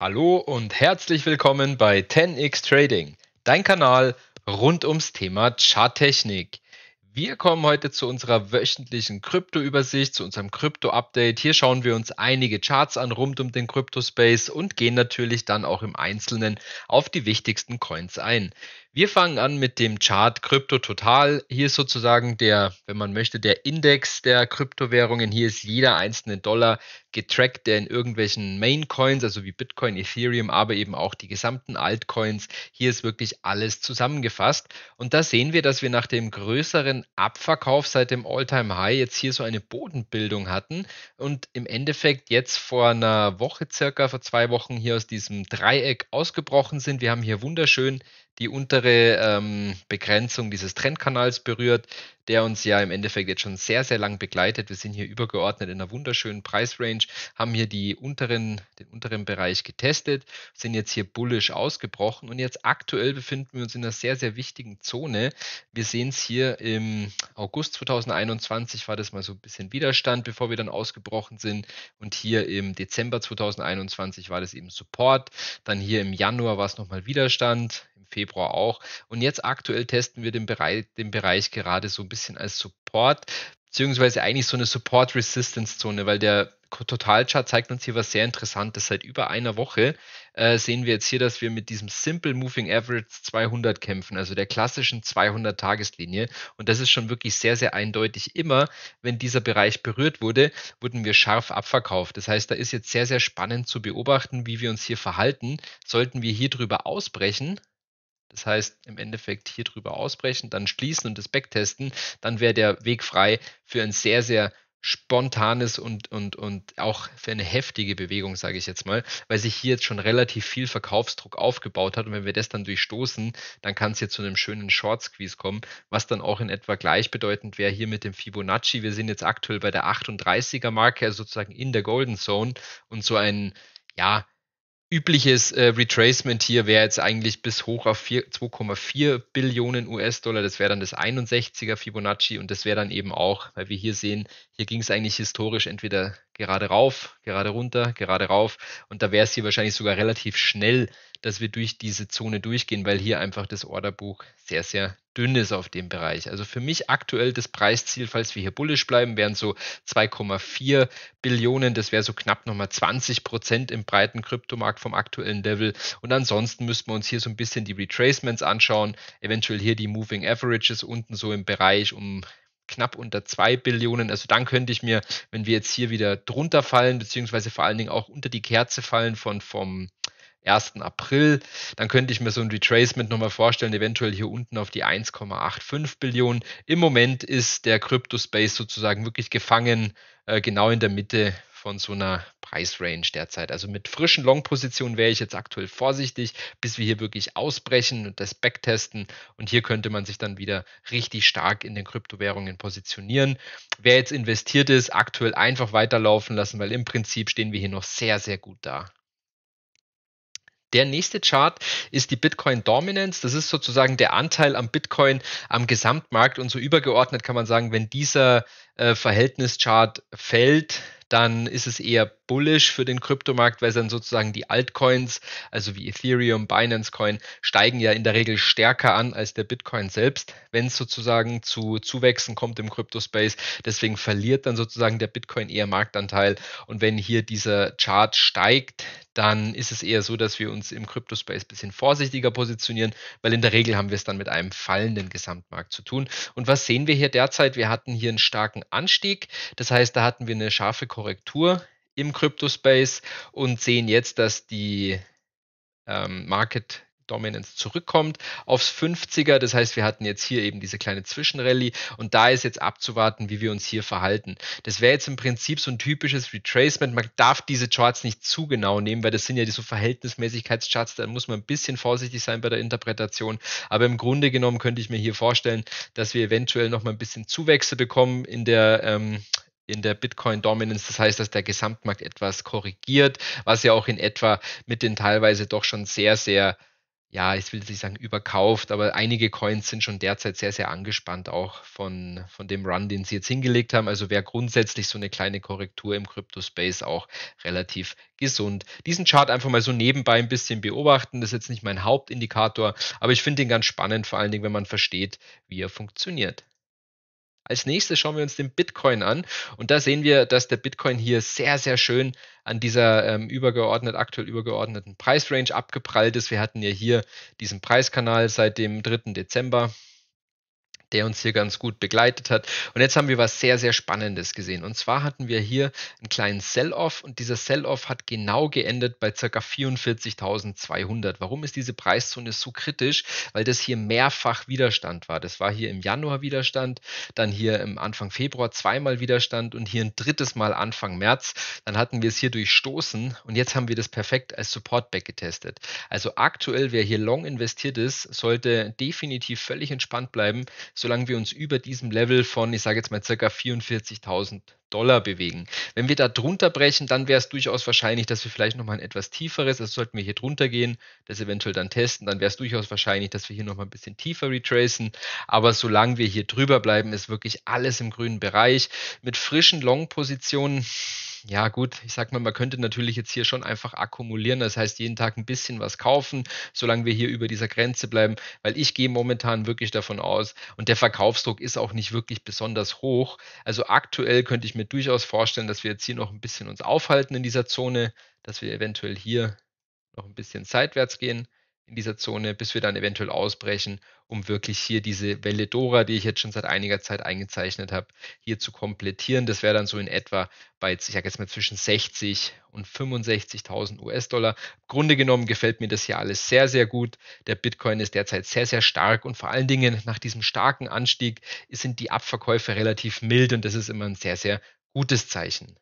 Hallo und herzlich willkommen bei 10x Trading, dein Kanal rund ums Thema Charttechnik. Wir kommen heute zu unserer wöchentlichen Kryptoübersicht, zu unserem Krypto-Update. Hier schauen wir uns einige Charts an rund um den Kryptospace und gehen natürlich dann auch im Einzelnen auf die wichtigsten Coins ein. Wir fangen an mit dem Chart Krypto Total. Hier ist sozusagen der, wenn man möchte, der Index der Kryptowährungen. Hier ist jeder einzelne Dollar getrackt, der in irgendwelchen Main Coins, also wie Bitcoin, Ethereum, aber eben auch die gesamten Altcoins. Hier ist wirklich alles zusammengefasst. Und da sehen wir, dass wir nach dem größeren Abverkauf seit dem Alltime high jetzt hier so eine Bodenbildung hatten und im Endeffekt jetzt vor einer Woche circa, vor zwei Wochen hier aus diesem Dreieck ausgebrochen sind. Wir haben hier wunderschön die untere ähm, Begrenzung dieses Trendkanals berührt, der uns ja im Endeffekt jetzt schon sehr, sehr lang begleitet. Wir sind hier übergeordnet in einer wunderschönen Preisrange, haben hier die unteren, den unteren Bereich getestet, sind jetzt hier bullisch ausgebrochen und jetzt aktuell befinden wir uns in einer sehr, sehr wichtigen Zone. Wir sehen es hier im August 2021 war das mal so ein bisschen Widerstand, bevor wir dann ausgebrochen sind und hier im Dezember 2021 war das eben Support, dann hier im Januar war es nochmal Widerstand, Februar auch. Und jetzt aktuell testen wir den Bereich, den Bereich gerade so ein bisschen als Support, beziehungsweise eigentlich so eine Support-Resistance-Zone, weil der Totalchart zeigt uns hier was sehr Interessantes. Seit über einer Woche äh, sehen wir jetzt hier, dass wir mit diesem Simple Moving Average 200 kämpfen, also der klassischen 200-Tageslinie. Und das ist schon wirklich sehr, sehr eindeutig. Immer, wenn dieser Bereich berührt wurde, wurden wir scharf abverkauft. Das heißt, da ist jetzt sehr, sehr spannend zu beobachten, wie wir uns hier verhalten. Sollten wir hier drüber ausbrechen, das heißt, im Endeffekt hier drüber ausbrechen, dann schließen und das backtesten, dann wäre der Weg frei für ein sehr, sehr spontanes und, und, und auch für eine heftige Bewegung, sage ich jetzt mal, weil sich hier jetzt schon relativ viel Verkaufsdruck aufgebaut hat. Und wenn wir das dann durchstoßen, dann kann es hier zu einem schönen Short Squeeze kommen, was dann auch in etwa gleichbedeutend wäre hier mit dem Fibonacci. Wir sind jetzt aktuell bei der 38er Marke, also sozusagen in der Golden Zone und so ein, ja, übliches äh, Retracement hier wäre jetzt eigentlich bis hoch auf 2,4 Billionen US-Dollar. Das wäre dann das 61er Fibonacci und das wäre dann eben auch, weil wir hier sehen, hier ging es eigentlich historisch entweder gerade rauf, gerade runter, gerade rauf. Und da wäre es hier wahrscheinlich sogar relativ schnell, dass wir durch diese Zone durchgehen, weil hier einfach das Orderbuch sehr, sehr dünn ist auf dem Bereich. Also für mich aktuell das Preisziel, falls wir hier bullisch bleiben, wären so 2,4 Billionen. Das wäre so knapp nochmal 20 Prozent im breiten Kryptomarkt vom aktuellen Level. Und ansonsten müssten wir uns hier so ein bisschen die Retracements anschauen, eventuell hier die Moving Averages unten so im Bereich um knapp unter 2 Billionen. Also dann könnte ich mir, wenn wir jetzt hier wieder drunter fallen, beziehungsweise vor allen Dingen auch unter die Kerze fallen von vom 1. April, dann könnte ich mir so ein Retracement nochmal vorstellen, eventuell hier unten auf die 1,85 Billionen. Im Moment ist der Crypto Space sozusagen wirklich gefangen, äh, genau in der Mitte von so einer Preisrange derzeit. Also mit frischen Long-Positionen wäre ich jetzt aktuell vorsichtig, bis wir hier wirklich ausbrechen und das backtesten. Und hier könnte man sich dann wieder richtig stark in den Kryptowährungen positionieren. Wer jetzt investiert ist, aktuell einfach weiterlaufen lassen, weil im Prinzip stehen wir hier noch sehr, sehr gut da. Der nächste Chart ist die Bitcoin Dominance. Das ist sozusagen der Anteil am Bitcoin am Gesamtmarkt. Und so übergeordnet kann man sagen, wenn dieser äh, Verhältnischart fällt, dann ist es eher bullish für den Kryptomarkt, weil dann sozusagen die Altcoins, also wie Ethereum, Binance Coin, steigen ja in der Regel stärker an als der Bitcoin selbst, wenn es sozusagen zu Zuwächsen kommt im Kryptospace. Deswegen verliert dann sozusagen der Bitcoin eher Marktanteil. Und wenn hier dieser Chart steigt, dann ist es eher so, dass wir uns im Kryptospace ein bisschen vorsichtiger positionieren, weil in der Regel haben wir es dann mit einem fallenden Gesamtmarkt zu tun. Und was sehen wir hier derzeit? Wir hatten hier einen starken Anstieg. Das heißt, da hatten wir eine scharfe Korrektur im Crypto-Space und sehen jetzt, dass die ähm, Market Dominance zurückkommt aufs 50er. Das heißt, wir hatten jetzt hier eben diese kleine Zwischenrallye und da ist jetzt abzuwarten, wie wir uns hier verhalten. Das wäre jetzt im Prinzip so ein typisches Retracement. Man darf diese Charts nicht zu genau nehmen, weil das sind ja diese Verhältnismäßigkeitscharts. Da muss man ein bisschen vorsichtig sein bei der Interpretation. Aber im Grunde genommen könnte ich mir hier vorstellen, dass wir eventuell noch mal ein bisschen Zuwächse bekommen in der ähm, in der Bitcoin Dominance. Das heißt, dass der Gesamtmarkt etwas korrigiert, was ja auch in etwa mit den teilweise doch schon sehr, sehr, ja, ich will nicht sagen überkauft, aber einige Coins sind schon derzeit sehr, sehr angespannt, auch von, von dem Run, den sie jetzt hingelegt haben. Also wäre grundsätzlich so eine kleine Korrektur im Crypto-Space auch relativ gesund. Diesen Chart einfach mal so nebenbei ein bisschen beobachten. Das ist jetzt nicht mein Hauptindikator, aber ich finde ihn ganz spannend, vor allen Dingen, wenn man versteht, wie er funktioniert. Als nächstes schauen wir uns den Bitcoin an und da sehen wir, dass der Bitcoin hier sehr, sehr schön an dieser ähm, übergeordnet, aktuell übergeordneten Preisrange abgeprallt ist. Wir hatten ja hier diesen Preiskanal seit dem 3. Dezember der uns hier ganz gut begleitet hat. Und jetzt haben wir was sehr, sehr Spannendes gesehen. Und zwar hatten wir hier einen kleinen Sell-Off und dieser Sell-Off hat genau geendet bei ca. 44.200. Warum ist diese Preiszone so kritisch? Weil das hier mehrfach Widerstand war. Das war hier im Januar Widerstand, dann hier im Anfang Februar zweimal Widerstand und hier ein drittes Mal Anfang März. Dann hatten wir es hier durchstoßen und jetzt haben wir das perfekt als Support-Back getestet. Also aktuell, wer hier long investiert ist, sollte definitiv völlig entspannt bleiben solange wir uns über diesem Level von, ich sage jetzt mal, circa 44.000 Dollar bewegen. Wenn wir da drunter brechen, dann wäre es durchaus wahrscheinlich, dass wir vielleicht nochmal ein etwas tieferes, also sollten wir hier drunter gehen, das eventuell dann testen, dann wäre es durchaus wahrscheinlich, dass wir hier nochmal ein bisschen tiefer retracen. Aber solange wir hier drüber bleiben, ist wirklich alles im grünen Bereich. Mit frischen Long-Positionen ja gut, ich sag mal, man könnte natürlich jetzt hier schon einfach akkumulieren, das heißt jeden Tag ein bisschen was kaufen, solange wir hier über dieser Grenze bleiben, weil ich gehe momentan wirklich davon aus und der Verkaufsdruck ist auch nicht wirklich besonders hoch. Also aktuell könnte ich mir durchaus vorstellen, dass wir jetzt hier noch ein bisschen uns aufhalten in dieser Zone, dass wir eventuell hier noch ein bisschen seitwärts gehen in dieser Zone, bis wir dann eventuell ausbrechen, um wirklich hier diese Welle Dora, die ich jetzt schon seit einiger Zeit eingezeichnet habe, hier zu komplettieren. Das wäre dann so in etwa bei, ich sage jetzt mal zwischen 60 und 65.000 US-Dollar. Im Grunde genommen gefällt mir das hier alles sehr, sehr gut. Der Bitcoin ist derzeit sehr, sehr stark und vor allen Dingen nach diesem starken Anstieg sind die Abverkäufe relativ mild und das ist immer ein sehr, sehr gutes Zeichen.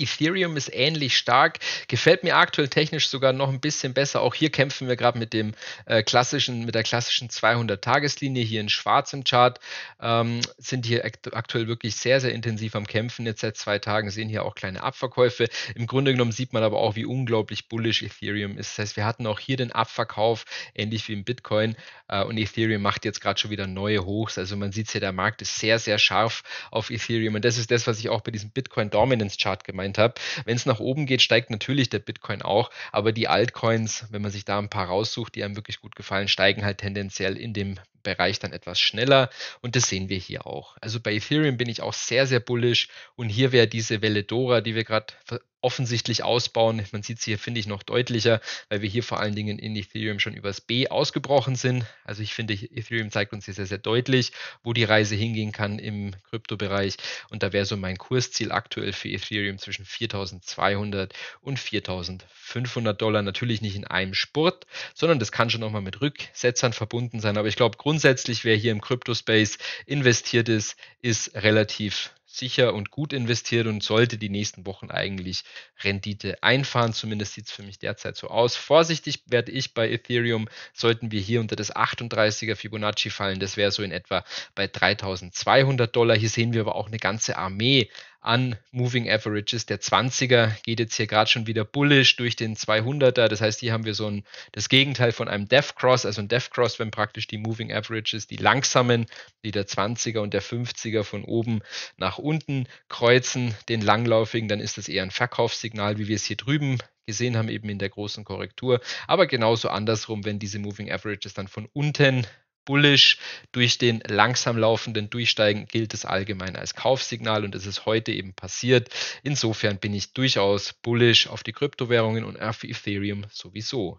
Ethereum ist ähnlich stark, gefällt mir aktuell technisch sogar noch ein bisschen besser. Auch hier kämpfen wir gerade mit dem äh, klassischen, mit der klassischen 200-Tageslinie hier in schwarzem Chart. Ähm, sind hier aktuell wirklich sehr, sehr intensiv am Kämpfen. Jetzt seit zwei Tagen sehen hier auch kleine Abverkäufe. Im Grunde genommen sieht man aber auch, wie unglaublich bullish Ethereum ist. Das heißt, wir hatten auch hier den Abverkauf, ähnlich wie im Bitcoin. Äh, und Ethereum macht jetzt gerade schon wieder neue Hochs. Also man sieht es hier, der Markt ist sehr, sehr scharf auf Ethereum. Und das ist das, was ich auch bei diesem Bitcoin Dominance Chart gemeint gemeint habe. Wenn es nach oben geht, steigt natürlich der Bitcoin auch, aber die Altcoins, wenn man sich da ein paar raussucht, die einem wirklich gut gefallen, steigen halt tendenziell in dem Bereich dann etwas schneller und das sehen wir hier auch. Also bei Ethereum bin ich auch sehr, sehr bullisch und hier wäre diese Welle Dora, die wir gerade offensichtlich ausbauen. Man sieht sie hier, finde ich, noch deutlicher, weil wir hier vor allen Dingen in Ethereum schon übers B ausgebrochen sind. Also ich finde, Ethereum zeigt uns hier sehr, sehr deutlich, wo die Reise hingehen kann im Kryptobereich. Und da wäre so mein Kursziel aktuell für Ethereum zwischen 4.200 und 4.500 Dollar. Natürlich nicht in einem Spurt, sondern das kann schon nochmal mit Rücksetzern verbunden sein. Aber ich glaube, grundsätzlich, wer hier im Crypto-Space investiert ist, ist relativ sicher und gut investiert und sollte die nächsten Wochen eigentlich Rendite einfahren. Zumindest sieht es für mich derzeit so aus. Vorsichtig werde ich bei Ethereum, sollten wir hier unter das 38er Fibonacci fallen. Das wäre so in etwa bei 3200 Dollar. Hier sehen wir aber auch eine ganze Armee an Moving Averages. Der 20er geht jetzt hier gerade schon wieder bullish durch den 200er. Das heißt, hier haben wir so ein, das Gegenteil von einem Death Cross. Also ein Death Cross, wenn praktisch die Moving Averages, die langsamen, die der 20er und der 50er von oben nach unten kreuzen, den langlaufigen, dann ist das eher ein Verkaufssignal, wie wir es hier drüben gesehen haben, eben in der großen Korrektur. Aber genauso andersrum, wenn diese Moving Averages dann von unten bullisch. Durch den langsam laufenden Durchsteigen gilt es allgemein als Kaufsignal und es ist heute eben passiert. Insofern bin ich durchaus bullisch auf die Kryptowährungen und auf Ethereum sowieso.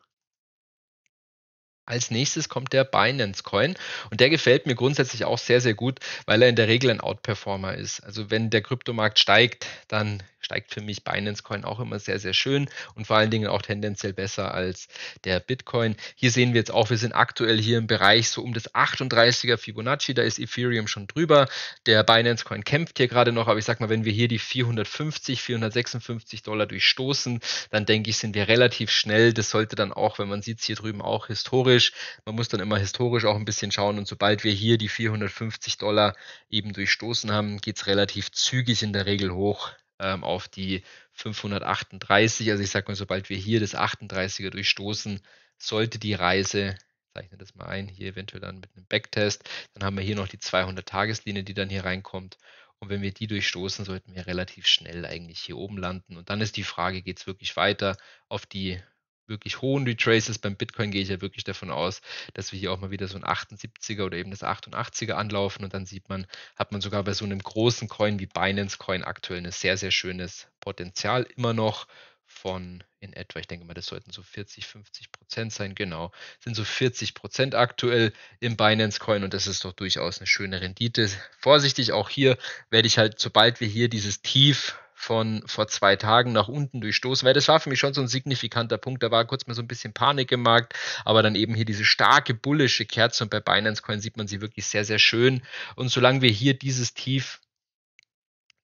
Als nächstes kommt der Binance Coin und der gefällt mir grundsätzlich auch sehr, sehr gut, weil er in der Regel ein Outperformer ist. Also wenn der Kryptomarkt steigt, dann steigt für mich Binance Coin auch immer sehr, sehr schön und vor allen Dingen auch tendenziell besser als der Bitcoin. Hier sehen wir jetzt auch, wir sind aktuell hier im Bereich so um das 38er Fibonacci, da ist Ethereum schon drüber. Der Binance Coin kämpft hier gerade noch, aber ich sag mal, wenn wir hier die 450, 456 Dollar durchstoßen, dann denke ich, sind wir relativ schnell. Das sollte dann auch, wenn man sieht, es hier drüben auch historisch. Man muss dann immer historisch auch ein bisschen schauen und sobald wir hier die 450 Dollar eben durchstoßen haben, geht es relativ zügig in der Regel hoch ähm, auf die 538. Also ich sage mal, sobald wir hier das 38er durchstoßen, sollte die Reise, zeichne das mal ein, hier eventuell dann mit einem Backtest, dann haben wir hier noch die 200-Tageslinie, die dann hier reinkommt. Und wenn wir die durchstoßen, sollten wir relativ schnell eigentlich hier oben landen. Und dann ist die Frage, geht es wirklich weiter auf die wirklich hohen Retraces. Beim Bitcoin gehe ich ja wirklich davon aus, dass wir hier auch mal wieder so ein 78er oder eben das 88er anlaufen und dann sieht man, hat man sogar bei so einem großen Coin wie Binance Coin aktuell ein sehr, sehr schönes Potenzial immer noch von in etwa, ich denke mal, das sollten so 40, 50 Prozent sein, genau, sind so 40 Prozent aktuell im Binance Coin und das ist doch durchaus eine schöne Rendite. Vorsichtig, auch hier werde ich halt, sobald wir hier dieses Tief von vor zwei Tagen nach unten durchstoßen, weil das war für mich schon so ein signifikanter Punkt. Da war kurz mal so ein bisschen Panik im Markt, aber dann eben hier diese starke bullische Kerze und bei Binance Coin sieht man sie wirklich sehr, sehr schön. Und solange wir hier dieses Tief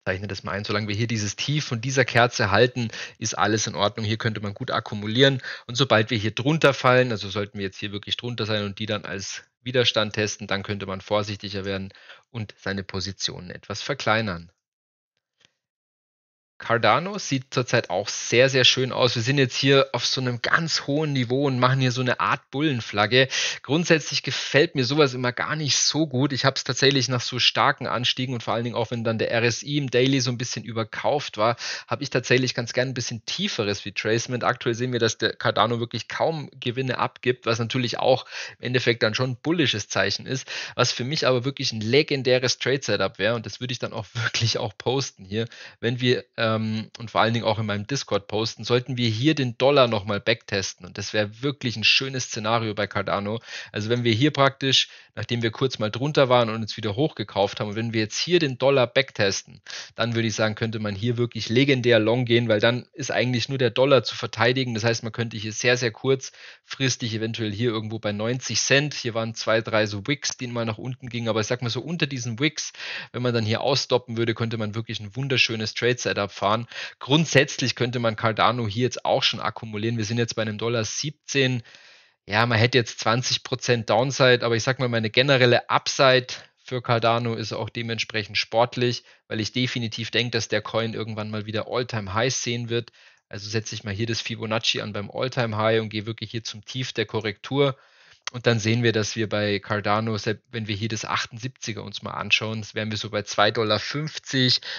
zeichne das mal ein, solange wir hier dieses Tief von dieser Kerze halten, ist alles in Ordnung. Hier könnte man gut akkumulieren. Und sobald wir hier drunter fallen, also sollten wir jetzt hier wirklich drunter sein und die dann als Widerstand testen, dann könnte man vorsichtiger werden und seine Positionen etwas verkleinern. Cardano sieht zurzeit auch sehr, sehr schön aus. Wir sind jetzt hier auf so einem ganz hohen Niveau und machen hier so eine Art Bullenflagge. Grundsätzlich gefällt mir sowas immer gar nicht so gut. Ich habe es tatsächlich nach so starken Anstiegen und vor allen Dingen auch, wenn dann der RSI im Daily so ein bisschen überkauft war, habe ich tatsächlich ganz gern ein bisschen tieferes Retracement. Aktuell sehen wir, dass der Cardano wirklich kaum Gewinne abgibt, was natürlich auch im Endeffekt dann schon ein bullisches Zeichen ist, was für mich aber wirklich ein legendäres Trade-Setup wäre und das würde ich dann auch wirklich auch posten hier, wenn wir äh, ähm, und vor allen Dingen auch in meinem Discord posten, sollten wir hier den Dollar nochmal backtesten. Und das wäre wirklich ein schönes Szenario bei Cardano. Also wenn wir hier praktisch, nachdem wir kurz mal drunter waren und uns wieder hochgekauft haben, und wenn wir jetzt hier den Dollar backtesten, dann würde ich sagen, könnte man hier wirklich legendär long gehen, weil dann ist eigentlich nur der Dollar zu verteidigen. Das heißt, man könnte hier sehr, sehr kurzfristig eventuell hier irgendwo bei 90 Cent, hier waren zwei, drei so Wicks, die mal nach unten gingen, aber ich sag mal so unter diesen Wicks, wenn man dann hier ausstoppen würde, könnte man wirklich ein wunderschönes Trade-Setup fahren. Grundsätzlich könnte man Cardano hier jetzt auch schon akkumulieren. Wir sind jetzt bei einem Dollar 17. Ja, man hätte jetzt 20% Downside, aber ich sag mal, meine generelle Upside für Cardano ist auch dementsprechend sportlich, weil ich definitiv denke, dass der Coin irgendwann mal wieder Alltime time highs sehen wird. Also setze ich mal hier das Fibonacci an beim Alltime high und gehe wirklich hier zum Tief der Korrektur. Und dann sehen wir, dass wir bei Cardano, wenn wir hier das 78er uns mal anschauen, das wären wir so bei 2,50 Dollar,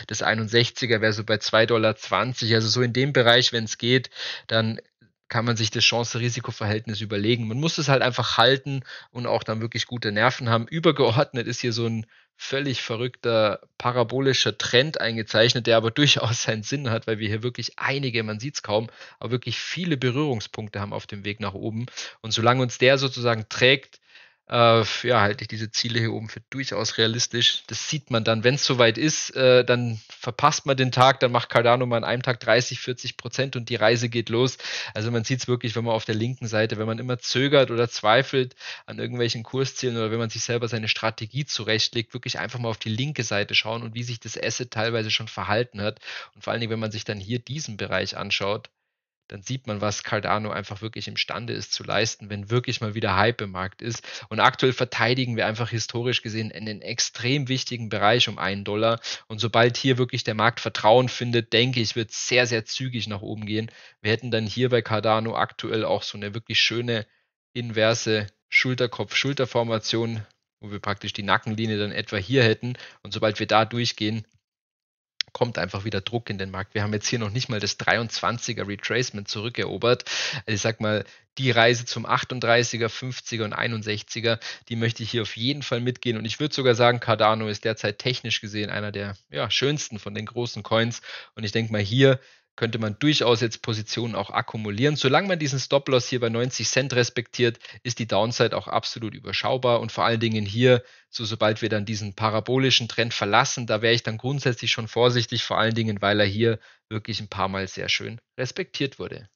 das 61er wäre so bei 2,20 Dollar. Also so in dem Bereich, wenn es geht, dann kann man sich das Chance-Risiko-Verhältnis überlegen. Man muss es halt einfach halten und auch dann wirklich gute Nerven haben. Übergeordnet ist hier so ein völlig verrückter parabolischer Trend eingezeichnet, der aber durchaus seinen Sinn hat, weil wir hier wirklich einige, man sieht es kaum, aber wirklich viele Berührungspunkte haben auf dem Weg nach oben. Und solange uns der sozusagen trägt, äh, ja, halte ich diese Ziele hier oben für durchaus realistisch. Das sieht man dann, wenn es soweit ist, äh, dann verpasst man den Tag, dann macht Cardano mal an einem Tag 30, 40 Prozent und die Reise geht los. Also man sieht es wirklich, wenn man auf der linken Seite, wenn man immer zögert oder zweifelt an irgendwelchen Kurszielen oder wenn man sich selber seine Strategie zurechtlegt, wirklich einfach mal auf die linke Seite schauen und wie sich das Asset teilweise schon verhalten hat. Und vor allen Dingen, wenn man sich dann hier diesen Bereich anschaut, dann sieht man, was Cardano einfach wirklich imstande ist zu leisten, wenn wirklich mal wieder Hype im Markt ist. Und aktuell verteidigen wir einfach historisch gesehen einen extrem wichtigen Bereich um einen Dollar. Und sobald hier wirklich der Markt Vertrauen findet, denke ich, wird es sehr, sehr zügig nach oben gehen. Wir hätten dann hier bei Cardano aktuell auch so eine wirklich schöne inverse Schulterkopf-Schulterformation, wo wir praktisch die Nackenlinie dann etwa hier hätten. Und sobald wir da durchgehen, kommt einfach wieder Druck in den Markt. Wir haben jetzt hier noch nicht mal das 23er Retracement zurückerobert. Also ich sag mal, die Reise zum 38er, 50er und 61er, die möchte ich hier auf jeden Fall mitgehen. Und ich würde sogar sagen, Cardano ist derzeit technisch gesehen einer der ja, schönsten von den großen Coins. Und ich denke mal, hier könnte man durchaus jetzt Positionen auch akkumulieren. Solange man diesen Stop-Loss hier bei 90 Cent respektiert, ist die Downside auch absolut überschaubar und vor allen Dingen hier, so sobald wir dann diesen parabolischen Trend verlassen, da wäre ich dann grundsätzlich schon vorsichtig, vor allen Dingen, weil er hier wirklich ein paar Mal sehr schön respektiert wurde.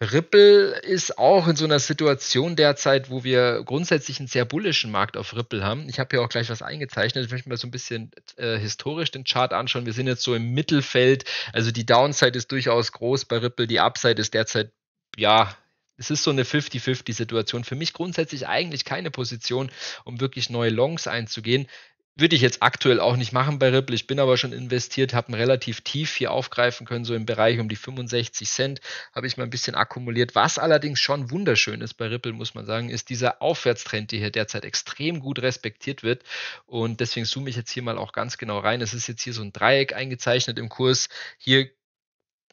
Ripple ist auch in so einer Situation derzeit, wo wir grundsätzlich einen sehr bullischen Markt auf Ripple haben. Ich habe hier auch gleich was eingezeichnet. Ich möchte mal so ein bisschen äh, historisch den Chart anschauen. Wir sind jetzt so im Mittelfeld. Also die Downside ist durchaus groß bei Ripple. Die Upside ist derzeit, ja, es ist so eine 50-50-Situation. Für mich grundsätzlich eigentlich keine Position, um wirklich neue Longs einzugehen. Würde ich jetzt aktuell auch nicht machen bei Ripple. Ich bin aber schon investiert, habe ihn relativ tief hier aufgreifen können, so im Bereich um die 65 Cent habe ich mal ein bisschen akkumuliert. Was allerdings schon wunderschön ist bei Ripple, muss man sagen, ist dieser Aufwärtstrend, der hier derzeit extrem gut respektiert wird. Und deswegen zoome ich jetzt hier mal auch ganz genau rein. Es ist jetzt hier so ein Dreieck eingezeichnet im Kurs. Hier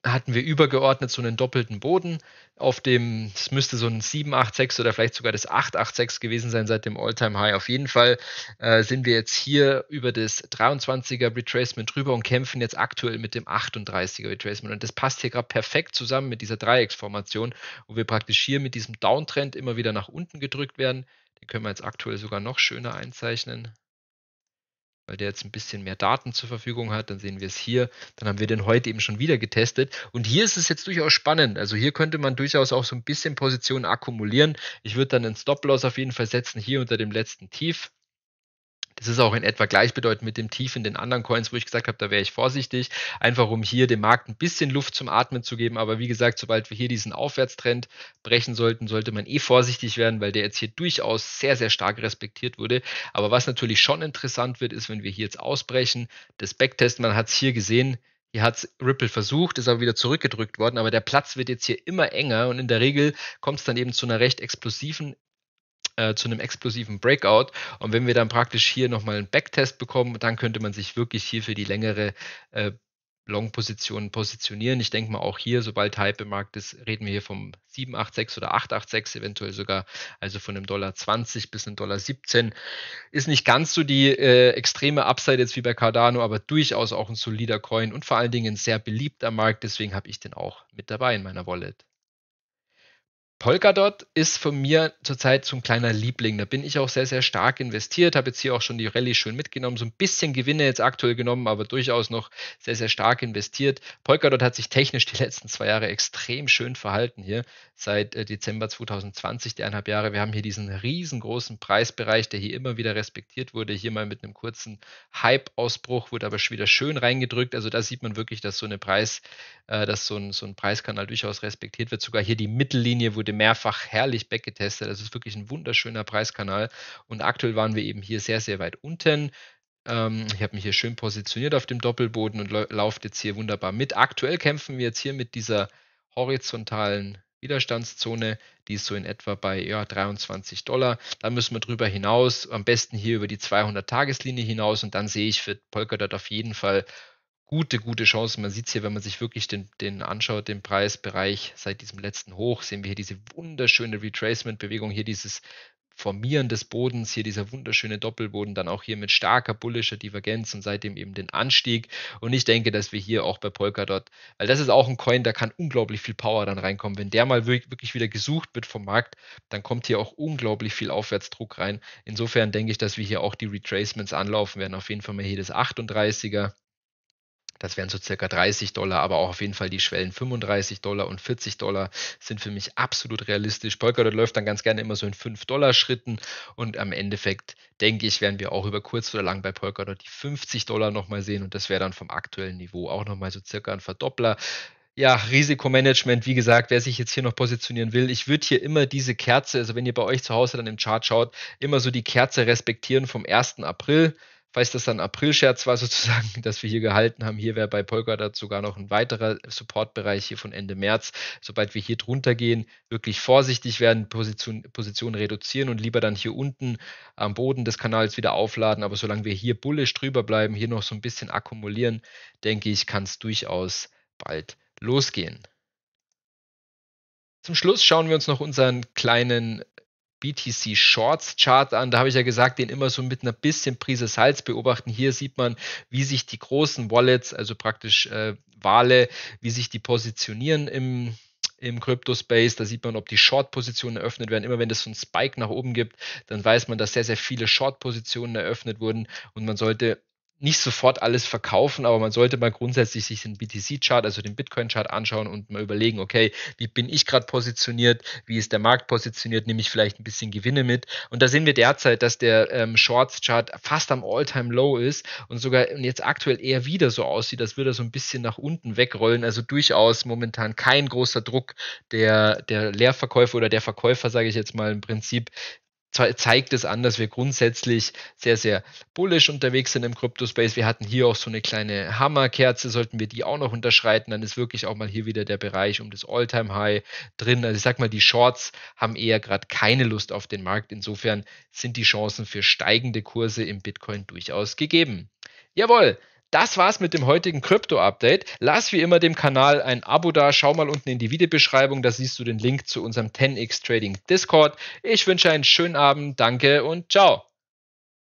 hatten wir übergeordnet so einen doppelten Boden, auf dem es müsste so ein 786 oder vielleicht sogar das 886 gewesen sein seit dem Alltime high Auf jeden Fall äh, sind wir jetzt hier über das 23er Retracement drüber und kämpfen jetzt aktuell mit dem 38er Retracement. Und das passt hier gerade perfekt zusammen mit dieser Dreiecksformation, wo wir praktisch hier mit diesem Downtrend immer wieder nach unten gedrückt werden. Den können wir jetzt aktuell sogar noch schöner einzeichnen weil der jetzt ein bisschen mehr Daten zur Verfügung hat. Dann sehen wir es hier. Dann haben wir den heute eben schon wieder getestet. Und hier ist es jetzt durchaus spannend. Also hier könnte man durchaus auch so ein bisschen Positionen akkumulieren. Ich würde dann einen Stop-Loss auf jeden Fall setzen, hier unter dem letzten Tief. Es ist auch in etwa gleichbedeutend mit dem Tief in den anderen Coins, wo ich gesagt habe, da wäre ich vorsichtig, einfach um hier dem Markt ein bisschen Luft zum Atmen zu geben. Aber wie gesagt, sobald wir hier diesen Aufwärtstrend brechen sollten, sollte man eh vorsichtig werden, weil der jetzt hier durchaus sehr, sehr stark respektiert wurde. Aber was natürlich schon interessant wird, ist, wenn wir hier jetzt ausbrechen, das Backtest, man hat es hier gesehen, hier hat Ripple versucht, ist aber wieder zurückgedrückt worden. Aber der Platz wird jetzt hier immer enger und in der Regel kommt es dann eben zu einer recht explosiven äh, zu einem explosiven Breakout. Und wenn wir dann praktisch hier nochmal einen Backtest bekommen, dann könnte man sich wirklich hier für die längere äh, long position positionieren. Ich denke mal auch hier, sobald Hype im Markt ist, reden wir hier vom 786 oder 886 eventuell sogar, also von einem Dollar 20 bis einem Dollar 17. Ist nicht ganz so die äh, extreme Upside jetzt wie bei Cardano, aber durchaus auch ein solider Coin und vor allen Dingen ein sehr beliebter Markt. Deswegen habe ich den auch mit dabei in meiner Wallet. Polkadot ist von mir zurzeit so ein kleiner Liebling. Da bin ich auch sehr, sehr stark investiert, habe jetzt hier auch schon die Rallye schön mitgenommen, so ein bisschen Gewinne jetzt aktuell genommen, aber durchaus noch sehr, sehr stark investiert. Polkadot hat sich technisch die letzten zwei Jahre extrem schön verhalten hier, seit äh, Dezember 2020, die eineinhalb Jahre. Wir haben hier diesen riesengroßen Preisbereich, der hier immer wieder respektiert wurde, hier mal mit einem kurzen Hype-Ausbruch, wurde aber schon wieder schön reingedrückt. Also da sieht man wirklich, dass so, eine Preis, äh, dass so ein, so ein Preiskanal durchaus respektiert wird. Sogar hier die Mittellinie wurde wurde mehrfach herrlich backgetestet. Das also ist wirklich ein wunderschöner Preiskanal. Und aktuell waren wir eben hier sehr, sehr weit unten. Ähm, ich habe mich hier schön positioniert auf dem Doppelboden und laufe jetzt hier wunderbar mit. Aktuell kämpfen wir jetzt hier mit dieser horizontalen Widerstandszone, die ist so in etwa bei ja, 23 Dollar. Da müssen wir drüber hinaus, am besten hier über die 200-Tageslinie hinaus und dann sehe ich für Polkadot auf jeden Fall gute, gute Chancen. Man sieht es hier, wenn man sich wirklich den, den anschaut, den Preisbereich seit diesem letzten Hoch, sehen wir hier diese wunderschöne Retracement-Bewegung, hier dieses Formieren des Bodens, hier dieser wunderschöne Doppelboden, dann auch hier mit starker bullischer Divergenz und seitdem eben den Anstieg. Und ich denke, dass wir hier auch bei Polkadot, weil das ist auch ein Coin, da kann unglaublich viel Power dann reinkommen. Wenn der mal wirklich wieder gesucht wird vom Markt, dann kommt hier auch unglaublich viel Aufwärtsdruck rein. Insofern denke ich, dass wir hier auch die Retracements anlaufen werden. Auf jeden Fall mal hier das 38er das wären so circa 30 Dollar, aber auch auf jeden Fall die Schwellen 35 Dollar und 40 Dollar sind für mich absolut realistisch. Polkadot läuft dann ganz gerne immer so in 5 Dollar Schritten und am Endeffekt denke ich, werden wir auch über kurz oder lang bei Polkadot die 50 Dollar nochmal sehen und das wäre dann vom aktuellen Niveau auch nochmal so circa ein Verdoppler ja, Risikomanagement, wie gesagt, wer sich jetzt hier noch positionieren will, ich würde hier immer diese Kerze, also wenn ihr bei euch zu Hause dann im Chart schaut, immer so die Kerze respektieren vom 1. April falls das dann April-Scherz war sozusagen, dass wir hier gehalten haben, hier wäre bei Polkadot sogar noch ein weiterer Supportbereich hier von Ende März. Sobald wir hier drunter gehen, wirklich vorsichtig werden, Position, Position reduzieren und lieber dann hier unten am Boden des Kanals wieder aufladen. Aber solange wir hier bullisch drüber bleiben, hier noch so ein bisschen akkumulieren, denke ich, kann es durchaus bald losgehen. Zum Schluss schauen wir uns noch unseren kleinen BTC Shorts Chart an. Da habe ich ja gesagt, den immer so mit einer bisschen Prise Salz beobachten. Hier sieht man, wie sich die großen Wallets, also praktisch äh, Wale, wie sich die positionieren im im Crypto-Space. Da sieht man, ob die Short-Positionen eröffnet werden. Immer wenn es so einen Spike nach oben gibt, dann weiß man, dass sehr, sehr viele Short-Positionen eröffnet wurden und man sollte nicht sofort alles verkaufen, aber man sollte mal grundsätzlich sich den BTC-Chart, also den Bitcoin-Chart anschauen und mal überlegen, okay, wie bin ich gerade positioniert, wie ist der Markt positioniert, nehme ich vielleicht ein bisschen Gewinne mit. Und da sehen wir derzeit, dass der ähm, Shorts-Chart fast am All-Time-Low ist und sogar jetzt aktuell eher wieder so aussieht, als würde er so ein bisschen nach unten wegrollen. Also durchaus momentan kein großer Druck der, der Leerverkäufer oder der Verkäufer, sage ich jetzt mal im Prinzip, zeigt es an, dass wir grundsätzlich sehr, sehr bullish unterwegs sind im Crypto-Space. Wir hatten hier auch so eine kleine Hammerkerze, sollten wir die auch noch unterschreiten, dann ist wirklich auch mal hier wieder der Bereich um das All-Time-High drin. Also ich sag mal, die Shorts haben eher gerade keine Lust auf den Markt. Insofern sind die Chancen für steigende Kurse im Bitcoin durchaus gegeben. Jawohl, das war's mit dem heutigen Krypto-Update. Lass wie immer dem Kanal ein Abo da. Schau mal unten in die Videobeschreibung, da siehst du den Link zu unserem 10x Trading Discord. Ich wünsche einen schönen Abend, danke und ciao.